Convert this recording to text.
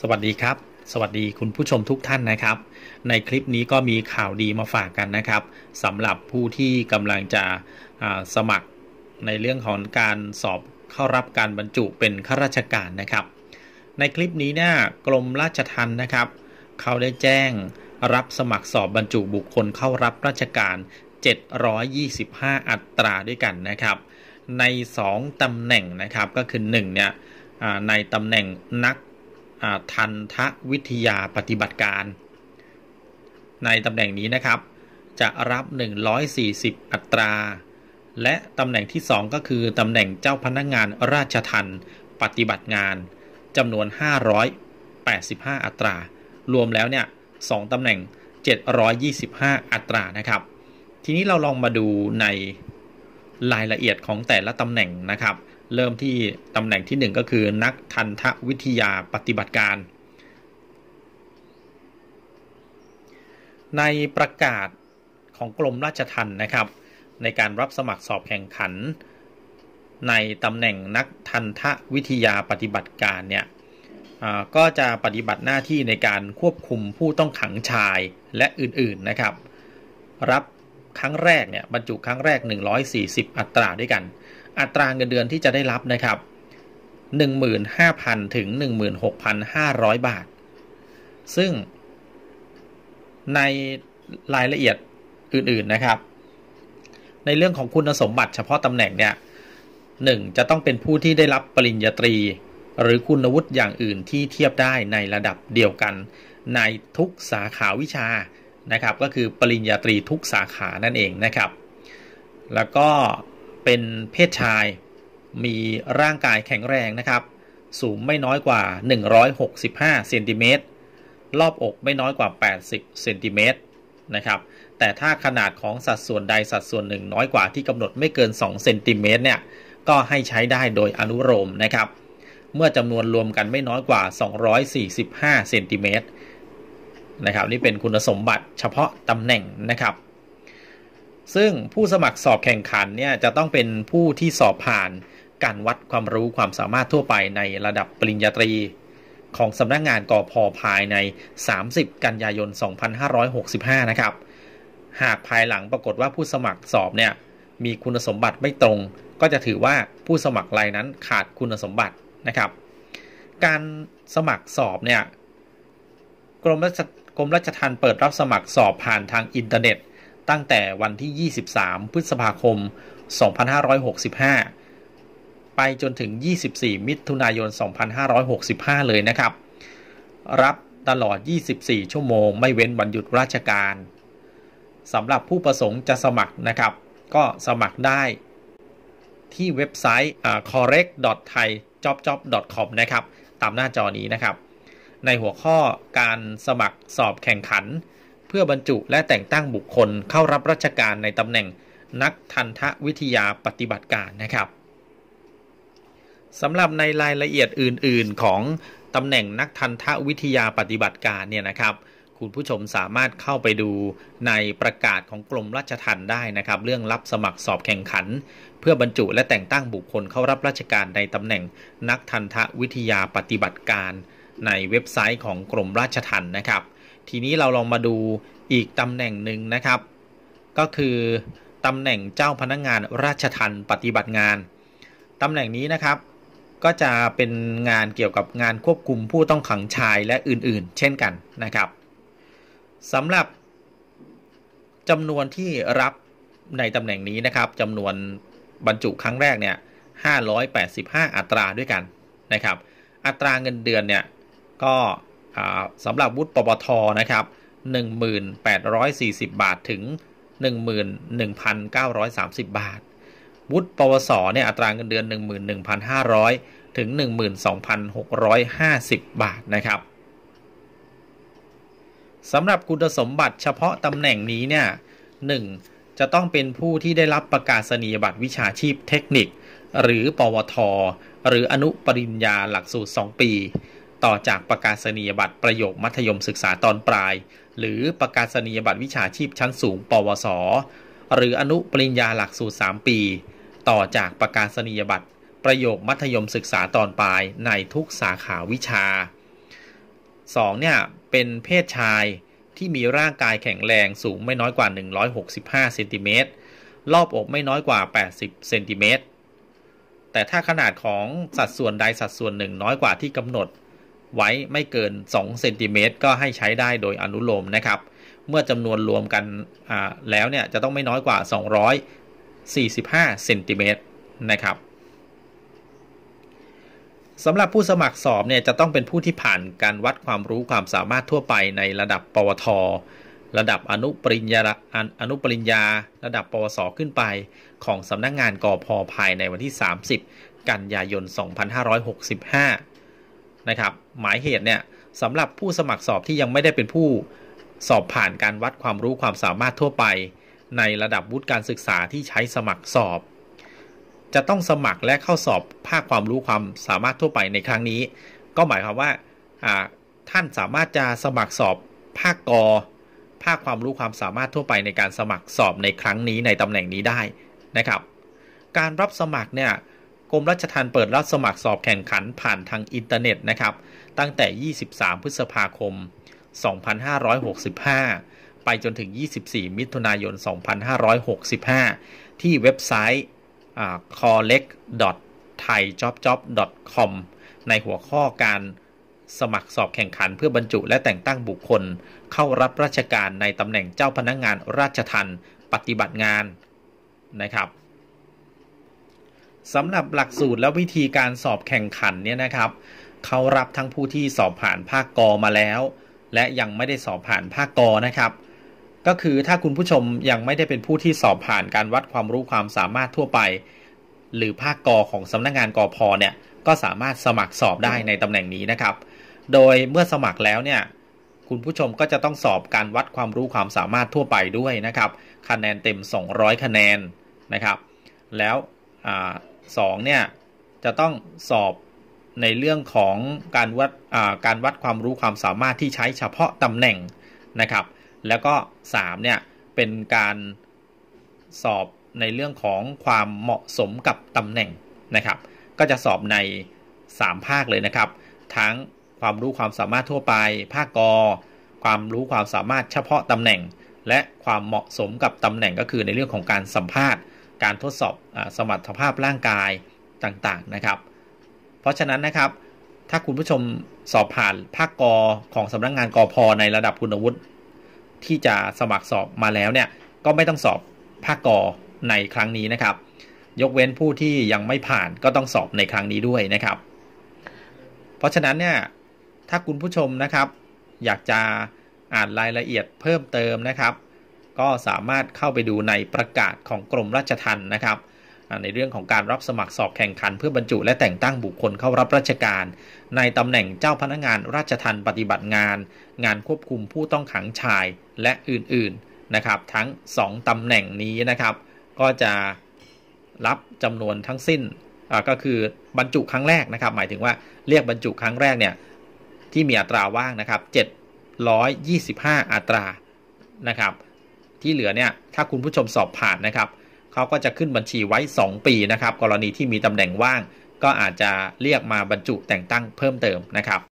สวัสดีครับ สวัสดีคุณผู้ชมทุกท่านนะครับ ในคลิปนี้ก็มีข่าวดีมาฝากกันนะครับสำหรับผู้ที่กำลังจะสมัครในเรื่องของการสอบเข้ารับการบรรจุเป็นข้าราชการนะครับ ในคลิปนี้เนี่ยกรมราชทัณฑ์นะครับ เขาได้แจ้งรับสมัคร สอบบรรจุ บุคคลเข้ารับราชการ 725 อัตราด้วยกันนะครับ ใน 2 ตำแหน่งนะครับก็คือ1เนี่ยในตำแหน่งนักทันทวิทยาปฏิบัติการ ในตำแหน่งนี้นะครับจะรับ 140 อัตรา และ ตำแหน่งที่ 2 ก็คือ ตำแหน่งเจ้าพนักงงานราชทันปฏิบัติงานจำนวน 585 อัตรา รวมแล้วเนี่ยสองตำแหน่ง 725 อัตรานะครับ ทีนี้เราลองมาดูในรายละเอียดของแต่ละตำแหน่งนะครับเริ่มที่ตำแหน่งที่1ก็คือนักทันทวิทยาปฏิบัติการ ในประกาศของกรมราชทัณฑ์นะครับ ในการรับสมัครสอบแข่งขัน ในตำแหน่งนักทันทวิทยาปฏิบัติการเนี่ยก็จะปฏิบัติหน้าที่ในการควบคุมผู้ต้องขังชายและอื่นๆนะครับ รับครั้งแรกเนี่ยบรรจุครั้งแรก 140 อัตราด้วยกันอัตราเงินเดือนที่จะได้รับนะครับ 15,000 ถึง 16,500 บาท ซึ่ง ในรายละเอียดอื่นๆนะครับ ในเรื่องของคุณสมบัติเฉพาะตำแหน่งเนี่ย หนึ่งจะต้องเป็นผู้ที่ได้รับปริญญาตรี หรือคุณวุฒิอย่างอื่นที่เทียบได้ในระดับเดียวกัน ในทุกสาขาวิชานะครับก็คือปริญญาตรีทุกสาขานั่นเองนะครับ แล้วก็เป็นเพศชาย มีร่างกายแข็งแรงนะครับ สูงไม่น้อยกว่า 165เซนติเมตรรอบอกไม่น้อยกว่า 80เซนติเมตรนะครับ แต่ถ้าขนาดของสัดส่วนใดสัดส่วนหนึ่งน้อยกว่าที่กำหนดไม่เกิน2เซนติเมตรเนี่ย ก็ให้ใช้ได้โดยอนุโลมนะครับ เมื่อจำนวนรวมกันไม่น้อยกว่า 245เซนติเมตรนะครับนี่เป็นคุณสมบัติเฉพาะตำแหน่งนะครับซึ่งผู้สมัครสอบแข่งขันเนี่ยจะต้องเป็นผู้ที่สอบผ่าน การวัดความรู้ความสามารถทั่วไปในระดับปริญญาตรี ของสำนักงงานกอพอภายใน 30 กันยายน 2565 นะครับ หากภายหลังปรากฏว่าผู้สมัครสอบเนี่ยมีคุณสมบัติไม่ตรง ก็จะถือว่าผู้สมัครรายนั้นขาดคุณสมบัตินะครับ การสมัครสอบเนี่ยกรมราชกรมราชทัณฑ์เปิดรับสมัครสอบผ่านทางอินเทอร์เน็ตตั้งแต่วันที่ 23 พฤษภาคม 2565 ไปจนถึง 24 มิถุนายน 2565 เลยนะครับ รับตลอด 24 ชั่วโมงไม่เว้นวันหยุดราชการ สำหรับผู้ประสงค์จะสมัครนะครับ ก็สมัครได้ ที่เว็บไซต์ correct.thaijobjob.com นะครับ ตามหน้าจอนี้นะครับ ในหัวข้อการสมัครสอบแข่งขันพื่อบรรจุและแต่งตั้งบุคคลเข้ารับราชการในตำแหน่ง นักทันทวิทยาปฏิบัติการนะครับสำหรับในรายละเอียดอื่นๆของ ตำแหน่งนักทันทวิทยาปฏิบัติการเนี่ยนะครับ คุณผู้ชมสามารถเข้าไปดูในประกาศของกรมราชทัณฑ์ได้นะครับ เรื่องรับสมัครสอบแข่งขัน เพื่อบรรจุและแต่งตั้งบุคคลเข้ารับราชการในตำแหน่งนักทันทวิทยาปฏิบัติการ ในเว็บไซต์ของกรมราชทัณฑ์นะครับทีนี้เราลองมาดูอีกตำแหน่งหนึ่งนะครับ ก็คือตำแหน่งเจ้าพนักงงานราชทันปฏิบัติงานตำแหน่งนี้นะครับ ก็จะเป็นงานเกี่ยวกับงานควบคุม ผู้ต้องขังชายและอื่นๆ เช่นกันนะครับสำหรับจำนวนที่รับในตำแหน่งนี้นะครับจำนวนบรรจุครั้งแรกเนี่ย585 อัตราด้วยกันนะครับ อัตราเงินเดือนเนี่ยก็สำหรับวุฒิปปทนะครับ 1,840 บาทถึง 11,930 บาท วุฒิปวสเนี่ยอัตราเงินเดือน 11,500ถึง 12,650 บาทนะครับ สำหรับคุณสมบัติเฉพาะตำแหน่งนี้เนี่ย 1. จะต้องเป็นผู้ที่ได้รับประกาศนียบัตรวิชาชีพเทคนิค หรือปวท หรืออนุปริญญาหลักสูตร 2 ปีต่อจากประกาศนียบัตรประโยคมัธยมศึกษาตอนปลาย หรือประกาศนียบัตรวิชาชีพชั้นสูงปวส หรืออนุปริญญาหลักสูตร3ปี ต่อจากประกาศนียบัตร ประโยคมัธยมศึกษาตอนปลาย ในทุกสาขาวิชา 2. เนี่ยเป็นเพศชายที่มีร่างกายแข็งแรงสูงไม่น้อยกว่า 165เซนติเมตรรอบอกไม่น้อยกว่า80เซนติเมตรแต่ถ้าขนาดของสัดส่วนใดสัดส่วนหนึ่งน้อยกว่าที่กำหนดไว้ไม่เกิน2เซนติเมตรก็ให้ใช้ได้โดยอนุโลมนะครับ เมื่อจำนวนรวมกันแล้วเนี่ย จะต้องไม่น้อยกว่า 245เซนติเมตรนะครับสำหรับผู้สมัครสอบเนี่ย จะต้องเป็นผู้ที่ผ่านการวัดความรู้ความสามารถทั่วไปในระดับปวท ระดับอนุปริญญาอนุปริญญาระดับปวสขึ้นไป ของสำนักงงานกอพอภายในวันที่ 30 กันยายน 2565นะครับหมายเหตุเนี่ยสำหรับผู้สมัครสอบที่ยังไม่ได้เป็นผู้สอบผ่านการวัดความรู้ความสามารถทั่วไป ในระดับวุฒิการศึกษาที่ใช้สมัครสอบ จะต้องสมัครและเข้าสอบภาคความรู้ความสามารถทั่วไปในครั้งนี้ ก็หมายความว่าท่านสามารถจะสมัครสอบภาคกอภาคความรู้ความสามารถทั่วไปในการสมัครสอบในครั้งนี้ในตำแหน่งนี้ได้นะครับ การรับสมัครเนี่ยรมราชทัณฑ์เปิดรับสมัครสอบแข่งขันผ่านทางอินเทอร์เน็ตนะครับ ตั้งแต่ 23 พฤษภาคม 2565 ไปจนถึง 24 มิถุนายน 2565 ที่เว็บไซต์ collect.thaijobjob.com ในหัวข้อการสมัครสอบแข่งขันเพื่อบรรจุและแต่งตั้งบุคคล เข้ารับราชการในตำแหน่งเจ้าพนักงงานราชทัณฑ์ปฏิบัติงานนะครับสำหรับหลักสูตรและวิธีการสอบแข่งขันเนี่ยนะครับเขารับทั้งผู้ที่สอบผ่านภาคกอมาแล้ว และยังไม่ได้สอบผ่านภาคกอนะครับ ก็คือถ้าคุณผู้ชมยังไม่ได้เป็นผู้ที่สอบผ่านการวัดความรู้ความสามารถทั่วไป หรือภาคกอของสำนักงงานกอพอเนี่ยก็สามารถสมัครสอบได้ในตำแหน่งนี้นะครับ โดยเมื่อสมัครแล้วเนี่ยคุณผู้ชมก็จะต้องสอบการวัดความรู้ความสามารถทั่วไปด้วยนะครับ คะแนนเต็ม 200 คะแนนนะครับ แล้วสองเนี่ยจะต้องสอบในเรื่องของการวัดการวัดความรู้ความสามารถที่ใช้เฉพาะตำแหน่งนะครับแล้วก็ 3 เนี่ย เป็นการสอบในเรื่องของความเหมาะสมกับตำแหน่งนะครับก็จะสอบใน 3 ภาคเลยนะครับ ทั้งความรู้ความสามารถทั่วไป ภาคกอความรู้ความสามารถเฉพาะตำแหน่ง และความเหมาะสมกับตำแหน่งก็คือในเรื่องของการสัมภาษณ์การทดสอบอสมรรถภาพร่างกายต่างๆนะครับ เพราะฉะนั้นนะครับ ถ้าคุณผู้ชมสอบผ่านภาคกอของสำนักงงานกอพอในระดับคุณวุฒิที่จะสมัครสอบมาแล้วเนี่ยก็ไม่ต้องสอบภาคกอในครั้งนี้นะครับ ยกเว้นผู้ที่ยังไม่ผ่านก็ต้องสอบในครั้งนี้ด้วยนะครับ เพราะฉะนั้นเนี่ยถ้าคุณผู้ชมนะครับ อยากจะอ่านรายละเอียดเพิ่มเติมนะครับก็สามารถเข้าไปดูในประกาศของกรมราชทัณฑ์นะครับ ในเรื่องของการรับสมัคร สอบแข่งขันเพื่อบรรจุ และแต่งตั้งบุคคลเข้ารับราชการ ในตำแหน่งเจ้าพนักงานราชทัณฑ์ปฏิบัติงาน งานควบคุมผู้ต้องขังชายและอื่น ๆนะครับ ทั้ง 2 ตำแหน่งนี้นะครับ ก็จะรับจำนวนทั้งสิ้นก็คือบรรจุครั้งแรกนะครับ หมายถึงว่าเรียกบรรจุครั้งแรกเนี่ยที่มีอัตราว่างนะครับ725 อัตรานะครับที่เหลือเนี่ย ถ้าคุณผู้ชมสอบผ่านนะครับ เขาก็จะขึ้นบัญชีไว้ 2 ปีนะครับ กรณีที่มีตำแหน่งว่าง ก็อาจจะเรียกมาบรรจุแต่งตั้งเพิ่มเติมนะครับ